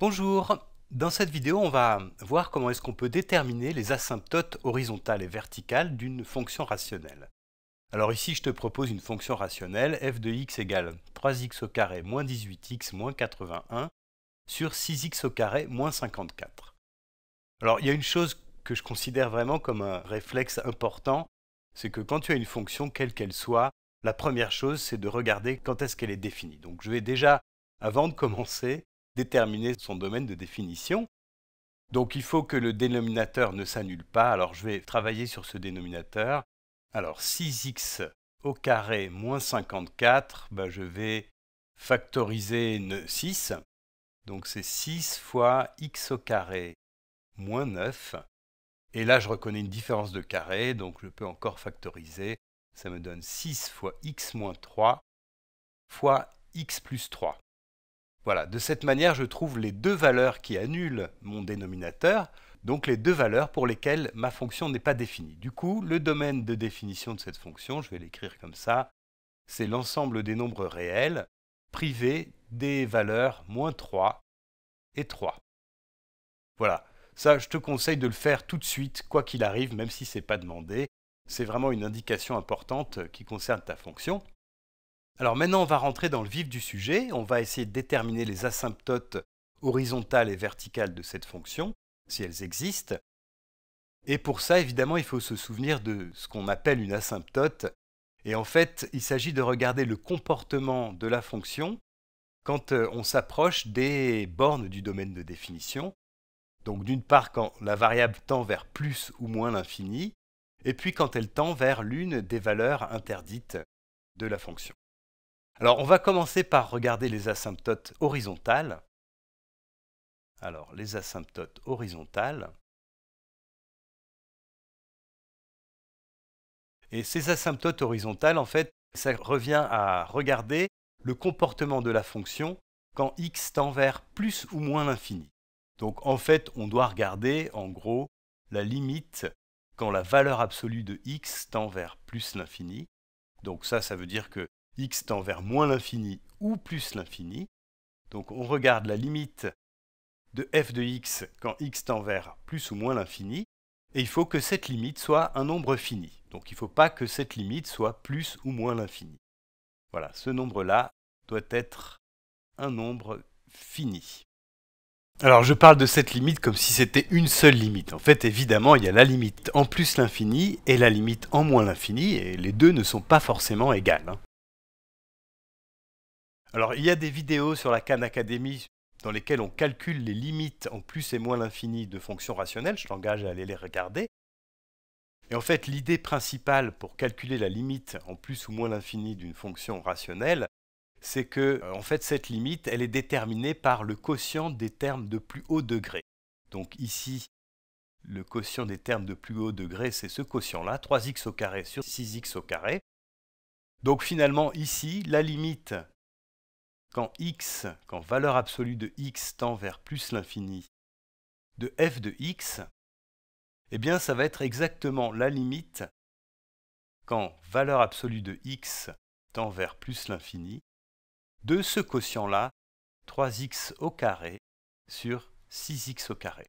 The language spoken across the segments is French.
Bonjour Dans cette vidéo, on va voir comment est-ce qu'on peut déterminer les asymptotes horizontales et verticales d'une fonction rationnelle. Alors ici, je te propose une fonction rationnelle f de x égale 3x au carré moins 18x moins 81 sur 6x au carré moins 54. Alors il y a une chose que je considère vraiment comme un réflexe important, c'est que quand tu as une fonction, quelle qu'elle soit, la première chose, c'est de regarder quand est-ce qu'elle est définie. Donc je vais déjà, avant de commencer, déterminer son domaine de définition. Donc il faut que le dénominateur ne s'annule pas. Alors je vais travailler sur ce dénominateur. Alors 6x au carré moins 54, bah, je vais factoriser 6. Donc c'est 6 fois x au carré moins 9. Et là, je reconnais une différence de carré, donc je peux encore factoriser. Ça me donne 6 fois x moins 3 fois x plus 3. Voilà, de cette manière, je trouve les deux valeurs qui annulent mon dénominateur, donc les deux valeurs pour lesquelles ma fonction n'est pas définie. Du coup, le domaine de définition de cette fonction, je vais l'écrire comme ça, c'est l'ensemble des nombres réels privés des valeurs moins 3 et 3. Voilà, ça je te conseille de le faire tout de suite, quoi qu'il arrive, même si ce n'est pas demandé. C'est vraiment une indication importante qui concerne ta fonction. Alors maintenant, on va rentrer dans le vif du sujet. On va essayer de déterminer les asymptotes horizontales et verticales de cette fonction, si elles existent. Et pour ça, évidemment, il faut se souvenir de ce qu'on appelle une asymptote. Et en fait, il s'agit de regarder le comportement de la fonction quand euh, on s'approche des bornes du domaine de définition. Donc d'une part, quand la variable tend vers plus ou moins l'infini, et puis quand elle tend vers l'une des valeurs interdites de la fonction. Alors on va commencer par regarder les asymptotes horizontales. Alors les asymptotes horizontales. Et ces asymptotes horizontales, en fait, ça revient à regarder le comportement de la fonction quand x tend vers plus ou moins l'infini. Donc en fait, on doit regarder en gros la limite quand la valeur absolue de x tend vers plus l'infini. Donc ça, ça veut dire que x tend vers moins l'infini ou plus l'infini. Donc on regarde la limite de f de x quand x tend vers plus ou moins l'infini, et il faut que cette limite soit un nombre fini. Donc il ne faut pas que cette limite soit plus ou moins l'infini. Voilà, ce nombre-là doit être un nombre fini. Alors je parle de cette limite comme si c'était une seule limite. En fait, évidemment, il y a la limite en plus l'infini et la limite en moins l'infini, et les deux ne sont pas forcément égales. Hein. Alors, il y a des vidéos sur la Khan Academy dans lesquelles on calcule les limites en plus et moins l'infini de fonctions rationnelles, je t'engage à aller les regarder. Et en fait, l'idée principale pour calculer la limite en plus ou moins l'infini d'une fonction rationnelle, c'est que euh, en fait cette limite, elle est déterminée par le quotient des termes de plus haut degré. Donc ici, le quotient des termes de plus haut degré, c'est ce quotient-là, 3x au carré sur 6x au carré. Donc finalement ici, la limite quand x, quand valeur absolue de x tend vers plus l'infini de f de x, eh bien ça va être exactement la limite quand valeur absolue de x tend vers plus l'infini de ce quotient-là, 3x au carré sur 6x au carré.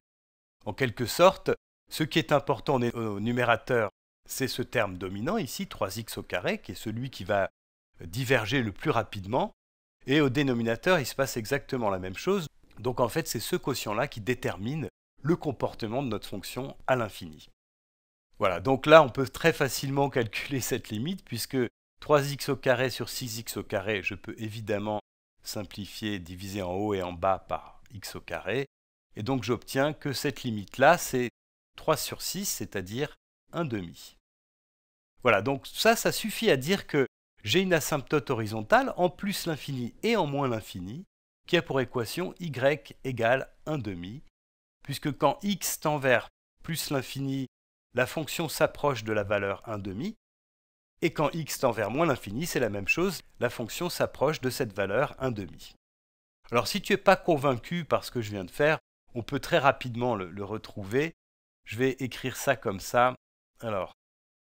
En quelque sorte, ce qui est important au numérateur, c'est ce terme dominant ici, 3x au carré, qui est celui qui va diverger le plus rapidement et au dénominateur, il se passe exactement la même chose. Donc en fait, c'est ce quotient-là qui détermine le comportement de notre fonction à l'infini. Voilà, donc là, on peut très facilement calculer cette limite, puisque 3x au carré sur 6x au carré, je peux évidemment simplifier, diviser en haut et en bas par x au carré. Et donc j'obtiens que cette limite-là, c'est 3 sur 6, c'est-à-dire 1 demi. Voilà, donc ça, ça suffit à dire que j'ai une asymptote horizontale en plus l'infini et en moins l'infini, qui a pour équation y égale 1 demi, puisque quand x tend vers plus l'infini, la fonction s'approche de la valeur 1 demi, et quand x tend vers moins l'infini, c'est la même chose, la fonction s'approche de cette valeur 1 demi. Alors si tu n'es pas convaincu par ce que je viens de faire, on peut très rapidement le retrouver. Je vais écrire ça comme ça. Alors,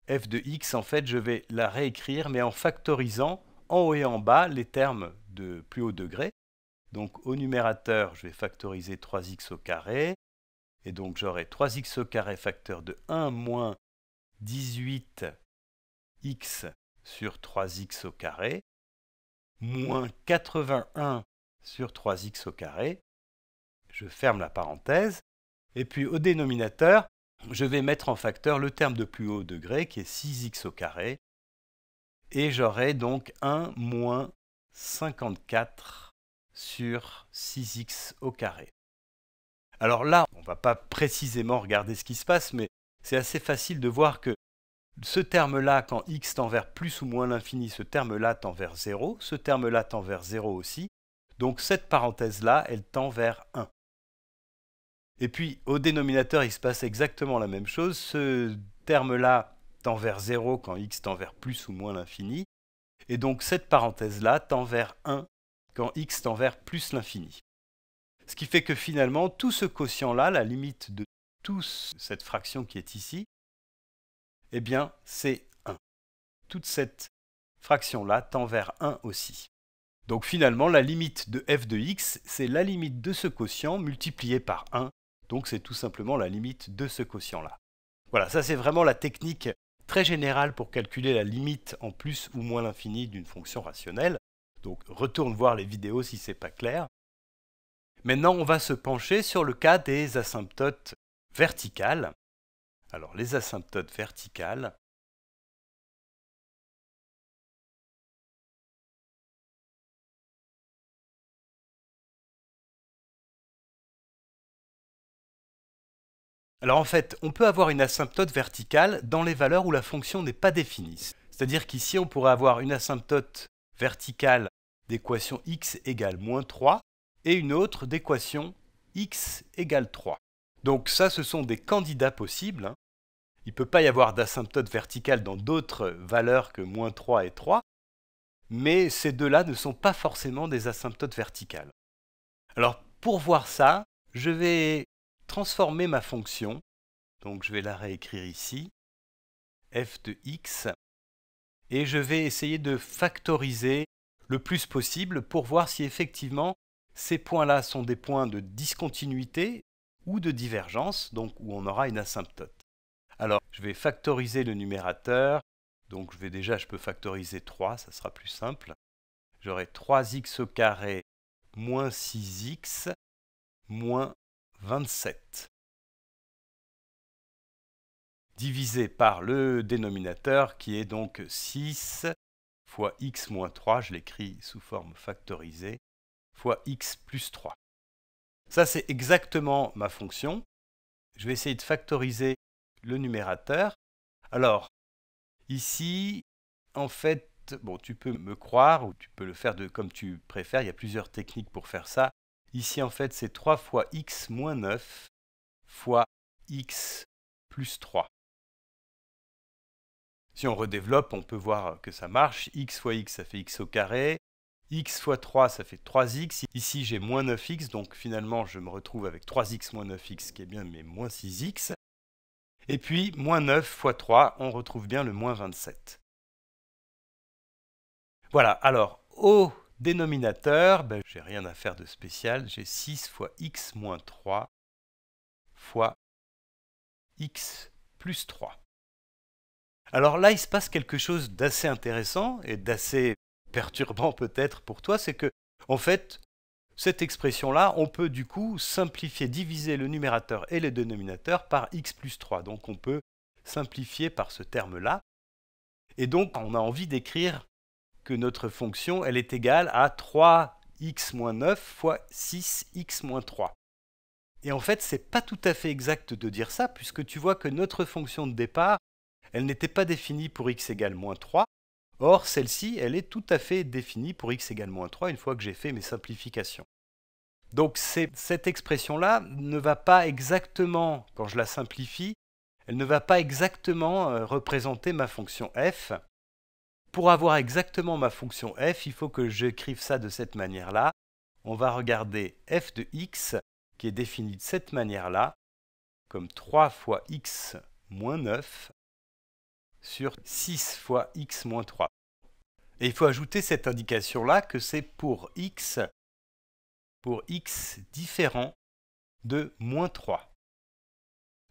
f de x, en fait, je vais la réécrire, mais en factorisant en haut et en bas les termes de plus haut degré. Donc au numérateur, je vais factoriser 3x au carré. Et donc j'aurai 3x au carré facteur de 1 moins 18x sur 3x au carré moins 81 sur 3x au carré. Je ferme la parenthèse. Et puis au dénominateur, je vais mettre en facteur le terme de plus haut degré qui est 6x au carré, et j'aurai donc 1 moins 54 sur 6x au carré. Alors là, on ne va pas précisément regarder ce qui se passe, mais c'est assez facile de voir que ce terme-là, quand x tend vers plus ou moins l'infini, ce terme-là tend vers 0, ce terme-là tend vers 0 aussi, donc cette parenthèse-là, elle tend vers 1. Et puis au dénominateur, il se passe exactement la même chose. Ce terme-là tend vers 0 quand x tend vers plus ou moins l'infini. Et donc cette parenthèse-là tend vers 1 quand x tend vers plus l'infini. Ce qui fait que finalement, tout ce quotient-là, la limite de toute cette fraction qui est ici, eh bien, c'est 1. Toute cette fraction-là tend vers 1 aussi. Donc finalement, la limite de f de x, c'est la limite de ce quotient multiplié par 1 donc c'est tout simplement la limite de ce quotient-là. Voilà, ça c'est vraiment la technique très générale pour calculer la limite en plus ou moins l'infini d'une fonction rationnelle. Donc retourne voir les vidéos si c'est pas clair. Maintenant, on va se pencher sur le cas des asymptotes verticales. Alors les asymptotes verticales, Alors en fait, on peut avoir une asymptote verticale dans les valeurs où la fonction n'est pas définie. C'est-à-dire qu'ici, on pourrait avoir une asymptote verticale d'équation x égale moins 3 et une autre d'équation x égale 3. Donc ça, ce sont des candidats possibles. Hein. Il ne peut pas y avoir d'asymptote verticale dans d'autres valeurs que moins 3 et 3, mais ces deux-là ne sont pas forcément des asymptotes verticales. Alors pour voir ça, je vais transformer ma fonction, donc je vais la réécrire ici, f de x, et je vais essayer de factoriser le plus possible pour voir si effectivement ces points-là sont des points de discontinuité ou de divergence, donc où on aura une asymptote. Alors, je vais factoriser le numérateur, donc je vais déjà, je peux factoriser 3, ça sera plus simple. J'aurai 3x au carré moins 6x moins 27 divisé par le dénominateur qui est donc 6 fois x moins 3, je l'écris sous forme factorisée, fois x plus 3. Ça c'est exactement ma fonction. Je vais essayer de factoriser le numérateur. Alors, ici, en fait, bon, tu peux me croire ou tu peux le faire de comme tu préfères, il y a plusieurs techniques pour faire ça. Ici, en fait, c'est 3 fois x moins 9 fois x plus 3. Si on redéveloppe, on peut voir que ça marche. x fois x, ça fait x au carré. x fois 3, ça fait 3x. Ici, j'ai moins 9x, donc finalement, je me retrouve avec 3x moins 9x, qui est bien mais moins 6x. Et puis, moins 9 fois 3, on retrouve bien le moins 27. Voilà, alors, au Dénominateur, ben, j'ai rien à faire de spécial, j'ai 6 fois x moins 3 fois x plus 3. Alors là, il se passe quelque chose d'assez intéressant et d'assez perturbant peut-être pour toi, c'est que, en fait, cette expression-là, on peut du coup simplifier, diviser le numérateur et le dénominateur par x plus 3. Donc on peut simplifier par ce terme-là. Et donc on a envie d'écrire que notre fonction, elle est égale à 3x-9 fois 6x-3. Et en fait, ce n'est pas tout à fait exact de dire ça, puisque tu vois que notre fonction de départ, elle n'était pas définie pour x égale moins 3. Or, celle-ci, elle est tout à fait définie pour x égale moins 3 une fois que j'ai fait mes simplifications. Donc cette expression-là ne va pas exactement, quand je la simplifie, elle ne va pas exactement euh, représenter ma fonction f, pour avoir exactement ma fonction f, il faut que j'écrive ça de cette manière-là. On va regarder f de x qui est définie de cette manière-là, comme 3 fois x moins 9 sur 6 fois x moins 3. Et il faut ajouter cette indication-là que c'est pour x, pour x différent de moins 3.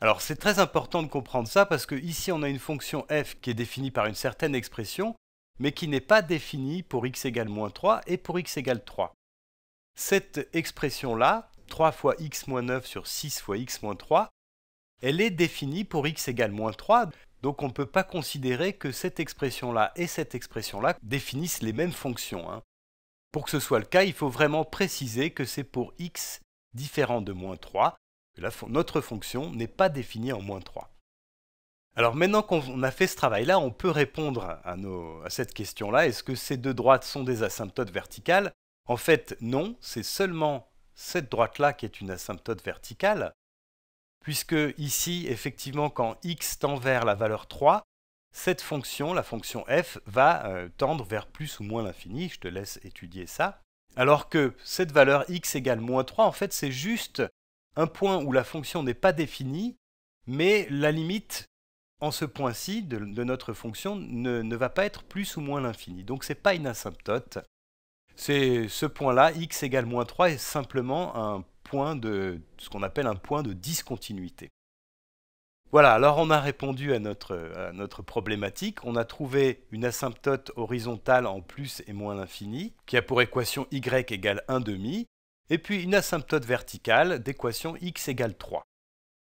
Alors c'est très important de comprendre ça parce que ici on a une fonction f qui est définie par une certaine expression mais qui n'est pas définie pour x égale moins 3 et pour x égale 3. Cette expression-là, 3 fois x moins 9 sur 6 fois x moins 3, elle est définie pour x égale moins 3, donc on ne peut pas considérer que cette expression-là et cette expression-là définissent les mêmes fonctions. Hein. Pour que ce soit le cas, il faut vraiment préciser que c'est pour x différent de moins 3, que notre fonction n'est pas définie en moins 3. Alors maintenant qu'on a fait ce travail-là, on peut répondre à, cette question-là. Est-ce que ces deux droites sont des asymptotes verticales En fait, non, c'est seulement cette droite-là qui est une asymptote verticale, puisque ici, effectivement, quand x tend vers la valeur 3, cette fonction, la fonction f, va euh, tendre vers plus ou moins l'infini. Je te laisse étudier ça. Alors que cette valeur x égale moins 3, en fait, c'est juste un point où la fonction n'est pas définie, mais la limite en ce point-ci de, notre fonction ne, va pas être plus ou moins l'infini. Donc ce n'est pas une asymptote. C'est ce point-là, x égale moins 3, est simplement un point de ce qu'on appelle un point de discontinuité. Voilà, alors on a répondu à notre, à notre problématique. On a trouvé une asymptote horizontale en plus et moins l'infini, qui a pour équation y égale 1,5, et puis une asymptote verticale d'équation x égale 3.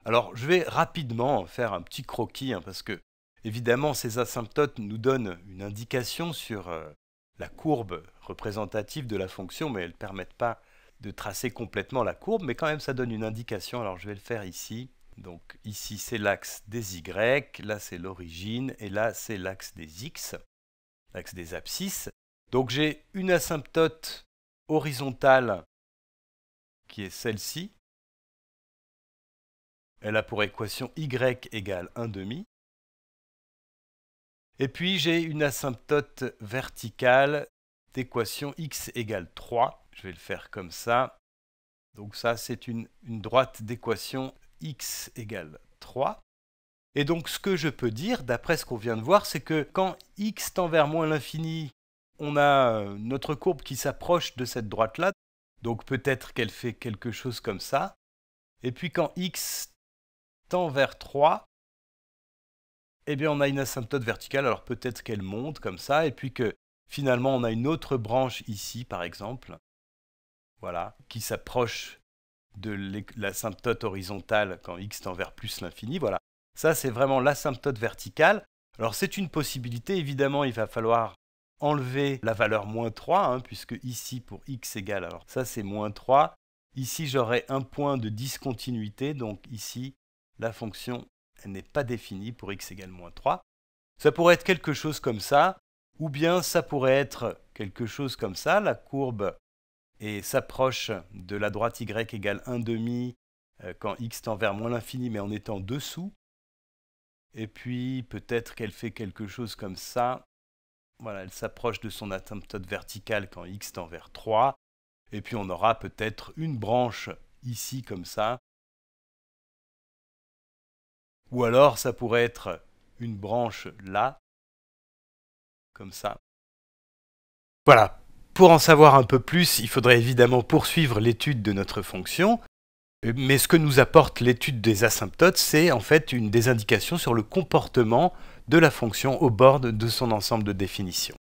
Alors je vais rapidement faire un petit croquis, hein, parce que évidemment ces asymptotes nous donnent une indication sur euh, la courbe représentative de la fonction, mais elles ne permettent pas de tracer complètement la courbe, mais quand même ça donne une indication, alors je vais le faire ici. Donc ici c'est l'axe des Y, là c'est l'origine, et là c'est l'axe des X, l'axe des abscisses. Donc j'ai une asymptote horizontale qui est celle-ci, elle a pour équation y égale 1 demi. Et puis j'ai une asymptote verticale d'équation x égale 3. Je vais le faire comme ça. Donc ça, c'est une, droite d'équation x égale 3. Et donc ce que je peux dire, d'après ce qu'on vient de voir, c'est que quand x tend vers moins l'infini, on a euh, notre courbe qui s'approche de cette droite-là. Donc peut-être qu'elle fait quelque chose comme ça. Et puis quand x tend vers 3, eh bien on a une asymptote verticale, alors peut-être qu'elle monte comme ça, et puis que finalement on a une autre branche ici, par exemple, voilà, qui s'approche de l'asymptote horizontale quand x tend vers plus l'infini, voilà. Ça, c'est vraiment l'asymptote verticale. Alors c'est une possibilité, évidemment, il va falloir enlever la valeur moins 3, hein, puisque ici, pour x égale, alors ça c'est moins 3, ici j'aurai un point de discontinuité, donc ici la fonction n'est pas définie pour x égale moins 3. Ça pourrait être quelque chose comme ça, ou bien ça pourrait être quelque chose comme ça, la courbe s'approche de la droite y égale 1,5 demi euh, quand x tend vers moins l'infini mais en étant dessous. Et puis peut-être qu'elle fait quelque chose comme ça. Voilà, elle s'approche de son asymptote verticale quand x tend vers 3. Et puis on aura peut-être une branche ici comme ça, ou alors ça pourrait être une branche là, comme ça. Voilà. Pour en savoir un peu plus, il faudrait évidemment poursuivre l'étude de notre fonction, euh, mais ce que nous apporte l'étude des asymptotes, c'est en fait une des indications sur le comportement de la fonction au bord de son ensemble de définition.